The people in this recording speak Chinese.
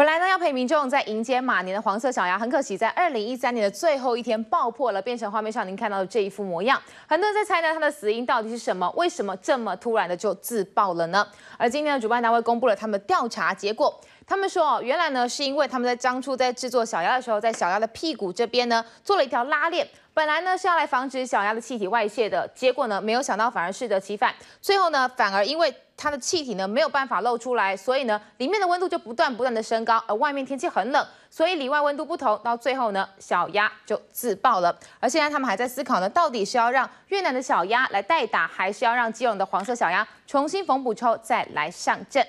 本来呢要陪民众在迎接马年的黄色小鸭，很可惜在二零一三年的最后一天爆破了，变成画面上您看到的这一副模样。很多人在猜呢它的死因到底是什么，为什么这么突然的就自爆了呢？而今天的主办单位公布了他们的调查结果，他们说哦原来呢是因为他们在当初在制作小鸭的时候，在小鸭的屁股这边呢做了一条拉链，本来呢是要来防止小鸭的气体外泄的，结果呢没有想到反而适得其反，最后呢反而因为。它的气体呢没有办法漏出来，所以呢里面的温度就不断不断的升高，而外面天气很冷，所以里外温度不同，到最后呢小鸭就自爆了。而现在他们还在思考呢，到底是要让越南的小鸭来代打，还是要让基隆的黄色小鸭重新缝补之后再来上阵。